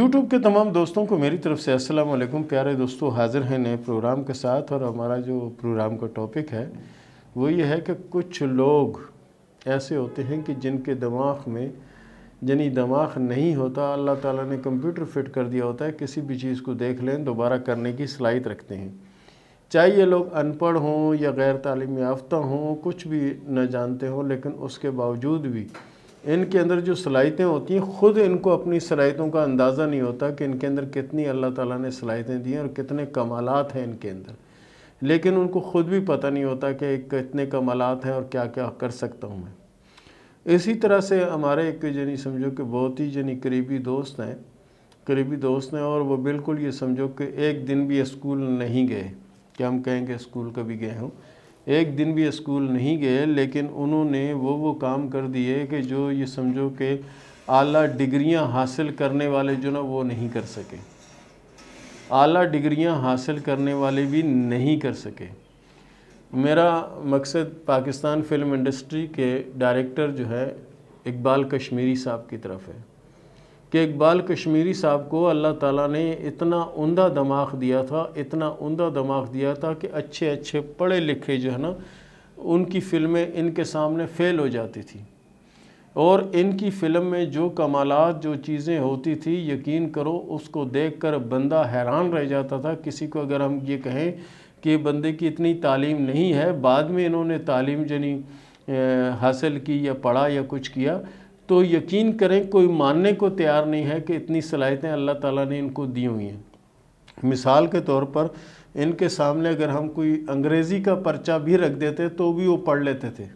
YouTube के तमाम दोस्तों को मेरी तरफ से अस्सलाम वालेकुम प्यारे दोस्तों हाजिर हैं नए प्रोग्राम के साथ और हमारा जो प्रोग्राम का टॉपिक है वो ये है कि कुछ लोग ऐसे होते हैं कि जिनके दिमाग में यानी दिमाग नहीं होता अल्लाह ताला ने कंप्यूटर फिट कर दिया होता है किसी भी चीज़ को देख लें दोबारा करने की सलाहित रखते हैं चाहे ये लोग अनपढ़ हों या गैर तालीम याफ्ता हों कुछ भी न जानते हों लेकिन उसके बावजूद भी इनके अंदर जो सलाहितें होती हैं ख़ुद इनको अपनी सलाहितों का अंदाज़ा नहीं होता कि इनके अंदर कितनी अल्लाह ताला ने सलाहितें दी हैं और कितने कमालात हैं इनके अंदर लेकिन उनको ख़ुद भी पता नहीं होता कि कितने कमालत हैं और क्या क्या कर सकता हूँ मैं इसी तरह से हमारे एक यानी समझो कि बहुत ही यानी करीबी दोस्त हैं करीबी दोस्त हैं और वो बिल्कुल ये समझो कि एक दिन भी स्कूल नहीं गए क्या हम कहेंगे स्कूल कभी गए हों एक दिन भी स्कूल नहीं गए लेकिन उन्होंने वो वो काम कर दिए कि जो ये समझो कि आला डिग्रियां हासिल करने वाले जो ना वो नहीं कर सके आला डिग्रियां हासिल करने वाले भी नहीं कर सके मेरा मकसद पाकिस्तान फिल्म इंडस्ट्री के डायरेक्टर जो है इकबाल कश्मीरी साहब की तरफ है कि इकबाल कश्मीरी साहब को अल्लाह ताला ने इतना उमदा दमाग दिया था इतना उमदा दमाग दिया था कि अच्छे अच्छे पढ़े लिखे जो है ना उनकी फ़िल्में इनके सामने फ़ेल हो जाती थी और इनकी फ़िल्म में जो कमालत जो चीज़ें होती थी यकीन करो उसको देखकर बंदा हैरान रह जाता था किसी को अगर हम ये कहें कि बंदे की इतनी तालीम नहीं है बाद में इन्होंने तालीम जनी हासिल की या पढ़ा या कुछ किया तो यकीन करें कोई मानने को तैयार नहीं है कि इतनी सलाहियतें अल्लाह ताला ने इनको दी हुई हैं मिसाल के तौर पर इनके सामने अगर हम कोई अंग्रेज़ी का पर्चा भी रख देते तो भी वो पढ़ लेते थे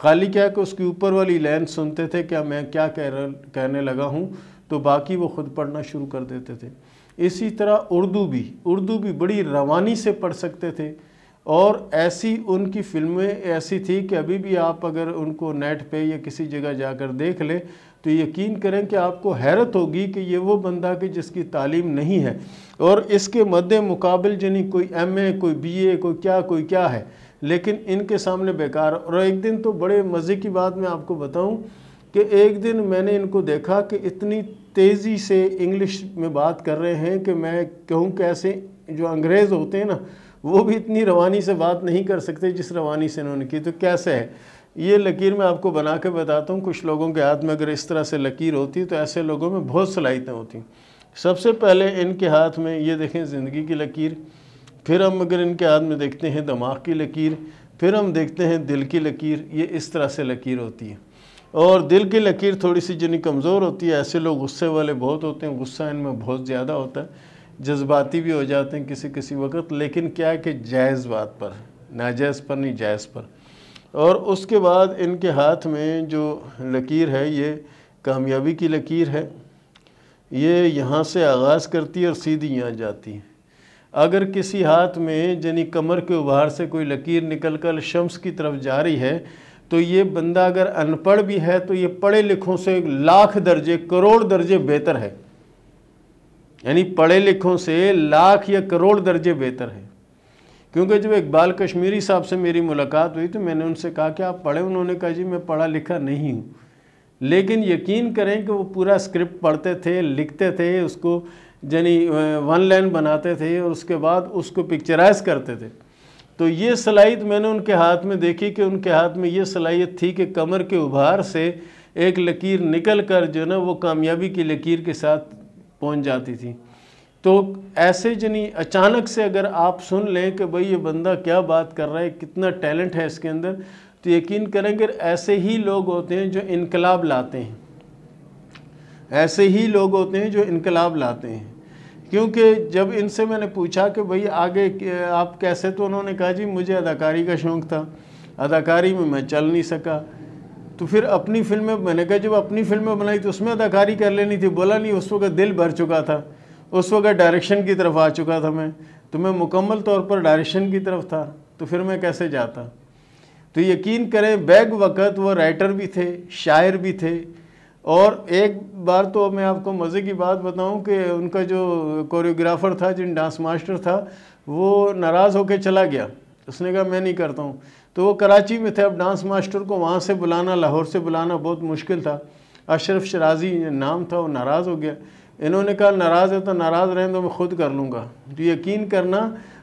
खाली क्या कि उसकी ऊपर वाली लाइन सुनते थे क्या मैं क्या कह रहा कहने लगा हूँ तो बाकी वो ख़ुद पढ़ना शुरू कर देते थे इसी तरह उर्दू भी उर्दू भी बड़ी रवानी से पढ़ सकते थे और ऐसी उनकी फिल्में ऐसी थी कि अभी भी आप अगर उनको नेट पे या किसी जगह जाकर देख लें तो यकीन करें कि आपको हैरत होगी कि ये वो बंदा कि जिसकी तालीम नहीं है और इसके मद्दे मुकाबल यानी कोई एम ए कोई बी ए कोई क्या कोई क्या है लेकिन इनके सामने बेकार और एक दिन तो बड़े मज़े की बात मैं आपको बताऊं कि एक दिन मैंने इनको देखा कि इतनी तेज़ी से इंग्लिश में बात कर रहे हैं कि मैं कहूँ कैसे जो अंग्रेज़ होते हैं ना वो भी इतनी रवानी से बात नहीं कर सकते जिस रवानी से इन्होंने की तो कैसे है ये लकीर मैं आपको बना के बताता हूँ कुछ लोगों के हाथ में अगर इस तरह से लकीर होती तो ऐसे लोगों में बहुत सलाहितें होती सबसे पहले इनके हाथ में ये देखें ज़िंदगी की लकीर फिर हम अगर इनके हाथ में देखते हैं दिमाग की लकीर फिर हम देखते हैं दिल की लकीर ये इस तरह से लकीर होती है और दिल की लकीर थोड़ी सी जिन्हें कमज़ोर होती है ऐसे लोग गुस्से वाले बहुत होते हैं गुस्सा इनमें बहुत ज़्यादा होता है जज्बाती भी हो जाते हैं किसी किसी वक्त लेकिन क्या है कि जायज़ बात पर नाजायज़ पर नहीं जायज़ पर और उसके बाद इनके हाथ में जो लकीर है ये कामयाबी की लकीर है ये यहाँ से आगाज़ करती है और सीधी यहाँ जाती है अगर किसी हाथ में यानी कमर के उभार से कोई लकीर निकल कर शम्स की तरफ जा रही है तो ये बंदा अगर अनपढ़ भी है तो ये पढ़े लिखों से लाख दर्जे करोड़ दर्जे बेहतर है यानी पढ़े लिखों से लाख या करोड़ दर्जे बेहतर है क्योंकि जब इकबाल कश्मीरी साहब से मेरी मुलाकात हुई तो मैंने उनसे कहा कि आप पढ़े उन्होंने कहा जी मैं पढ़ा लिखा नहीं हूँ लेकिन यकीन करें कि वो पूरा स्क्रिप्ट पढ़ते थे लिखते थे उसको यानी वन लाइन बनाते थे और उसके बाद उसको पिक्चराइज करते थे तो ये सलाहित मैंने उनके हाथ में देखी कि उनके हाथ में ये सलाहियत थी कि कमर के उभार से एक लकीर निकल कर जो ना वो कामयाबी की लकीर के साथ पहुंच जाती थी तो ऐसे जनी अचानक से अगर आप सुन लें कि भाई ये बंदा क्या बात कर रहा है कितना टैलेंट है इसके अंदर तो यकीन करें कि ऐसे ही लोग होते हैं जो इनकलाब लाते हैं ऐसे ही लोग होते हैं जो इनकलाब लाते हैं क्योंकि जब इनसे मैंने पूछा कि भाई आगे आप कैसे तो उन्होंने कहा जी मुझे अदाकारी का शौक़ था अदाकारी में मैं चल नहीं सका तो फिर अपनी फिल्में मैंने कहा जब अपनी फिल्में बनाई तो उसमें अदाकारी कर लेनी थी बोला नहीं उस वक्त दिल भर चुका था उस वक्त डायरेक्शन की तरफ आ चुका था मैं तो मैं मुकम्मल तौर पर डायरेक्शन की तरफ था तो फिर मैं कैसे जाता तो यकीन करें बैग वक़्त वो राइटर भी थे शायर भी थे और एक बार तो मैं आपको मज़े की बात बताऊं कि उनका जो कोरियोग्राफ़र था जिन डांस मास्टर था वो नाराज़ होकर चला गया उसने कहा मैं नहीं करता हूँ तो वो कराची में थे अब डांस मास्टर को वहाँ से बुलाना लाहौर से बुलाना बहुत मुश्किल था अशरफ शराजी नाम था वो नाराज़ हो गया इन्होंने कहा नाराज़ है तो नाराज़ रहें तो मैं खुद कर लूँगा तो यकीन करना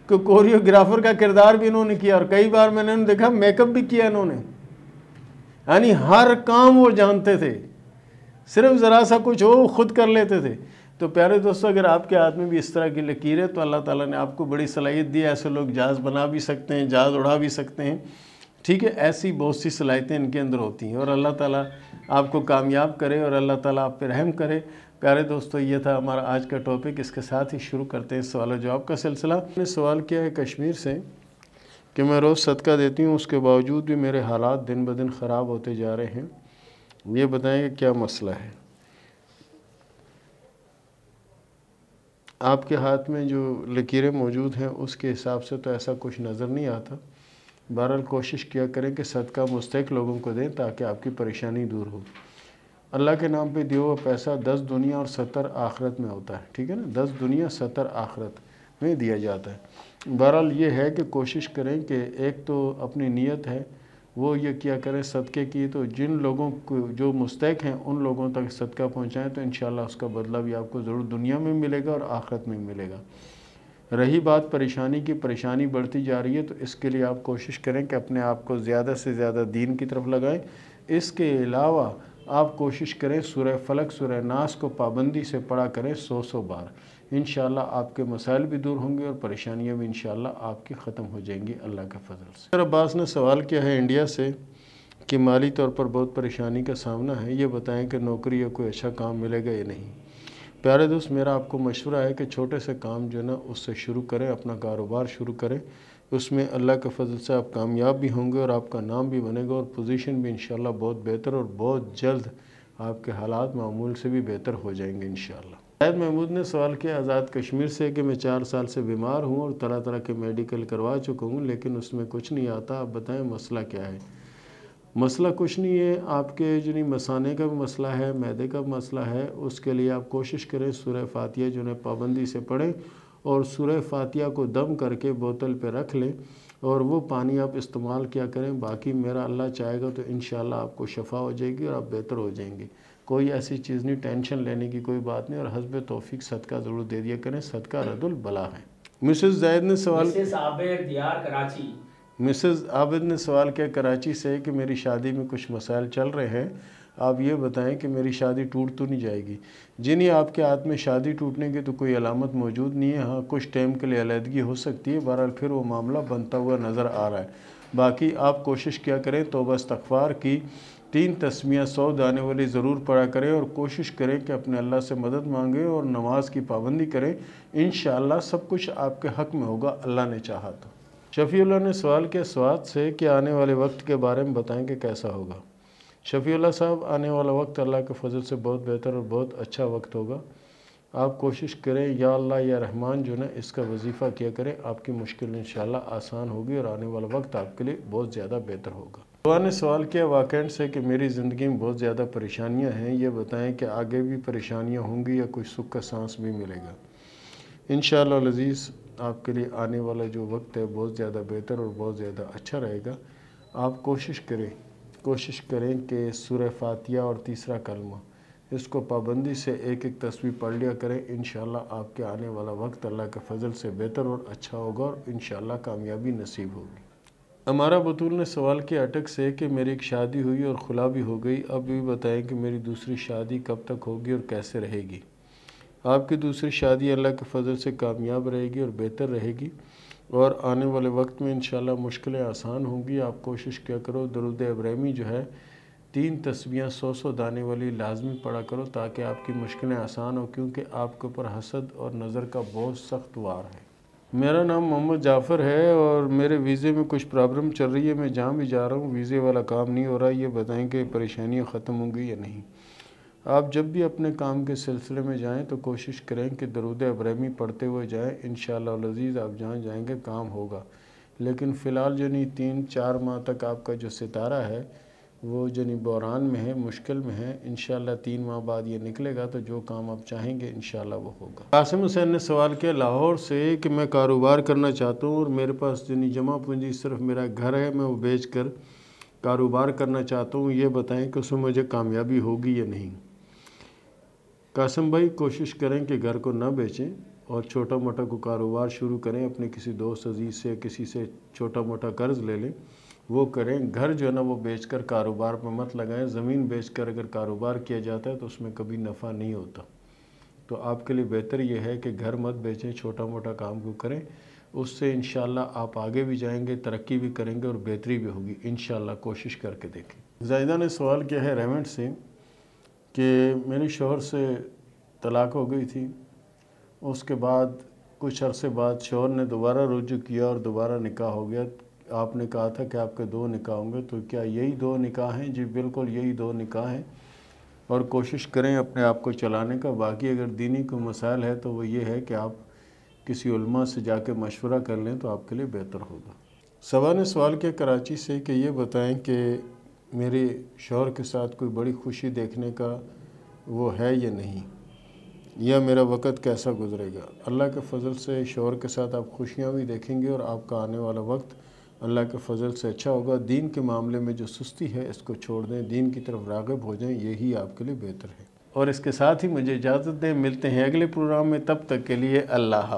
कि कोरियोग्राफर का किरदार भी इन्होंने किया और कई बार मैंने उन्हें देखा मेकअप भी किया इन्होंने यानी हर काम वो जानते थे सिर्फ ज़रा सा कुछ हो खुद कर लेते थे तो प्यारे दोस्तों अगर आपके हाथ में भी इस तरह की लकीर है तो अल्लाह ताला ने आपको बड़ी सलाहियत दी है ऐसे लोग जहाज़ बना भी सकते हैं जहाज़ उड़ा भी सकते हैं ठीक है ऐसी बहुत सी सलाहियतें इनके अंदर होती हैं और अल्लाह ताला आपको कामयाब करे और अल्लाह ताला आप पर रहम करे प्यारे दोस्तों ये था हमारा आज का टॉपिक इसके साथ ही शुरू करते हैं सवाल जवाब का सिलसिला मैंने सवाल किया है कश्मीर से कि मैं रोज़ सदका देती हूँ उसके बावजूद भी मेरे हालात दिन ब दिन ख़राब होते जा रहे हैं ये बताएँ कि क्या मसला है आपके हाथ में जो लकीरें मौजूद हैं उसके हिसाब से तो ऐसा कुछ नज़र नहीं आता बहरहाल कोशिश किया करें कि सदका मुस्तक लोगों को दें ताकि आपकी परेशानी दूर हो अल्लाह के नाम पे दियो हुआ पैसा दस दुनिया और सत्तर आखरत में होता है ठीक है ना दस दुनिया सत्तर आखरत में दिया जाता है बहरहाल ये है कि कोशिश करें कि एक तो अपनी नीयत है वो ये किया करें सदक़े की तो जिन लोगों को जो मुस्तक हैं उन लोगों तक सदका पहुँचाएँ तो इन उसका बदला भी आपको ज़रूर दुनिया में मिलेगा और आखिरत में मिलेगा रही बात परेशानी की परेशानी बढ़ती जा रही है तो इसके लिए आप कोशिश करें कि अपने आप को ज़्यादा से ज़्यादा दीन की तरफ लगाएं इसके अलावा आप कोशिश करें सुरह फलक सुरह नास को पाबंदी से पढ़ा करें सौ सौ बार इन आपके मसाइल भी दूर होंगे और परेशानियाँ भी इन आपकी ख़त्म हो जाएंगी अल्लाह के फजल से सर अब्बास ने सवाल किया है इंडिया से कि माली तौर पर बहुत परेशानी का सामना है ये बताएं कि नौकरी या कोई अच्छा काम मिलेगा या नहीं प्यारे दोस्त मेरा आपको मशवरा है कि छोटे से काम जो है ना उससे शुरू करें अपना कारोबार शुरू करें उसमें अल्लाह के फजल से आप कामयाब भी होंगे और आपका नाम भी बनेगा और पोजीशन भी इन बहुत बेहतर और बहुत जल्द आपके हालात मामूल से भी बेहतर हो जाएंगे इन सैद महमूद ने सवाल किया आज़ाद कश्मीर से कि मैं चार साल से बीमार हूँ और तरह तरह के मेडिकल करवा चुका हूँ लेकिन उसमें कुछ नहीं आता आप बताएं मसला क्या है मसला कुछ नहीं है आपके जो मसाने का भी मसला है मैदे का भी मसला है उसके लिए आप कोशिश करें सुरह फातिया जो है पाबंदी से पढ़ें और सुरह फातिया को दम करके बोतल पर रख लें और वो पानी आप इस्तेमाल क्या करें बाकी मेरा अल्लाह चाहेगा तो इन आपको शफा हो जाएगी और आप बेहतर हो जाएंगे कोई ऐसी चीज़ नहीं टेंशन लेने की कोई बात नहीं और हसब तोफीक सदका ज़रूर दे दिया करें सदका रदुल बला है मिसेस जैद ने सवाल मिसेस आबिद कराची ने सवाल किया कराची से कि मेरी शादी में कुछ मसाइल चल रहे हैं आप ये बताएं कि मेरी शादी टूट तो नहीं जाएगी जिन्हें आपके हाथ में शादी टूटने की तो कोई अलामत मौजूद नहीं है हाँ कुछ टाइम के लिए अलीहदगी हो सकती है बहरहाल फिर वो मामला बनता हुआ नज़र आ रहा है बाकी आप कोशिश क्या करें तो बस तखबार की तीन तस्मिया सौ दाने वाली ज़रूर पढ़ा करें और कोशिश करें कि अपने अल्लाह से मदद मांगें और नमाज की पाबंदी करें इन सब कुछ आपके हक में होगा अल्लाह ने चाहा तो शफ़ील्ला ने सवाल के स्वाद से कि आने वाले वक्त के बारे में बताएं कि कैसा होगा शफ़ील्ला साहब आने वाला वक्त अल्लाह के फजल से बहुत बेहतर और बहुत अच्छा वक्त होगा आप कोशिश करें या अल्लाह या रहमान जो ना इसका वजीफ़ा किया करें आपकी मुश्किल इन आसान होगी और आने वाला वक्त आपके लिए बहुत ज़्यादा बेहतर होगा भगवान ने सवाल किया वाकेंट से कि मेरी ज़िंदगी में बहुत ज़्यादा परेशानियां हैं ये बताएं कि आगे भी परेशानियां होंगी या कोई सुख का सांस भी मिलेगा इन शजीज़ आपके लिए आने वाला जो वक्त है बहुत ज़्यादा बेहतर और बहुत ज़्यादा अच्छा रहेगा आप कोशिश करें कोशिश करें कि सुर फातिया और तीसरा कलमा इसको पाबंदी से एक एक तस्वीर पढ़ लिया करें इन आपके आने वाला वक्त अल्लाह के फजल से बेहतर और अच्छा होगा और इन कामयाबी नसीब होगी अमारा बतूल ने सवाल किया अटक से कि मेरी एक शादी हुई और खुला भी हो गई अब भी बताएं कि मेरी दूसरी शादी कब तक होगी और कैसे रहेगी आपकी दूसरी शादी अल्लाह के फजल से कामयाब रहेगी और बेहतर रहेगी और आने वाले वक्त में इन मुश्किलें आसान होंगी आप कोशिश क्या करो दरुद अब्रहमी जो है तीन तस्वियाँ सौ सौ दाने वाली लाजमी पड़ा करो ताकि आपकी मुश्किलें आसान हो क्योंकि आपके ऊपर हसद और नज़र का बहुत सख्त वार है मेरा नाम मोहम्मद जाफ़र है और मेरे वीज़े में कुछ प्रॉब्लम चल रही है मैं जहाँ भी जा रहा हूँ वीज़े वाला काम नहीं हो रहा ये बताएं कि परेशानियाँ ख़त्म होंगी या नहीं आप जब भी अपने काम के सिलसिले में जाएं तो कोशिश करें कि दरूद अब्रहमी पढ़ते हुए जाएं इन शजीज़ आप जहाँ जाएंगे काम होगा लेकिन फ़िलहाल जो नहीं तीन चार माह तक आपका जो सितारा है वो यानी बहरान में है मुश्किल में है इन तीन माह बाद ये निकलेगा तो जो काम आप चाहेंगे इन शाला वो होगा कासिम हुसैन ने सवाल किया लाहौर से कि मैं कारोबार करना चाहता हूँ और मेरे पास यानी जमा पूंजी सिर्फ मेरा घर है मैं वो बेच कर कारोबार करना चाहता हूँ ये बताएं कि उसमें मुझे कामयाबी होगी या नहीं कासिम भाई कोशिश करें कि घर को ना बेचें और छोटा मोटा को कारोबार शुरू करें अपने किसी दोस्त अजीज़ से किसी से छोटा मोटा कर्ज़ ले लें वो करें घर जो है ना वो बेचकर कारोबार में मत लगाएं ज़मीन बेचकर अगर कारोबार किया जाता है तो उसमें कभी नफ़ा नहीं होता तो आपके लिए बेहतर ये है कि घर मत बेचें छोटा मोटा काम को करें उससे इन आप आगे भी जाएंगे तरक्की भी करेंगे और बेहतरी भी होगी इन कोशिश करके देखें जायदा ने सवाल किया है रेमेंट से कि मेरे शोहर से तलाक हो गई थी उसके बाद कुछ अरसे बाद शोहर ने दोबारा रुजू किया और दोबारा निकाह हो गया आपने कहा था कि आपके दो निकाह होंगे तो क्या यही दो निकाह हैं जी बिल्कुल यही दो निकाह हैं और कोशिश करें अपने आप को चलाने का बाकी अगर दीनी को मसाइल है तो वो ये है कि आप किसी उल्मा से जाके मशवरा कर लें तो आपके लिए बेहतर होगा सवा ने सवाल किया कराची से कि ये बताएं कि मेरे शोहर के साथ कोई बड़ी खुशी देखने का वो है या नहीं या मेरा वक़्त कैसा गुजरेगा अल्लाह के फजल से शोहर के साथ आप खुशियाँ भी देखेंगे और आपका आने वाला वक्त अल्लाह के फजल से अच्छा होगा दीन के मामले में जो सुस्ती है इसको छोड़ दें दीन की तरफ रागब हो जाएं यही आपके लिए बेहतर है और इसके साथ ही मुझे इजाज़त दें मिलते हैं अगले प्रोग्राम में तब तक के लिए अल्लाह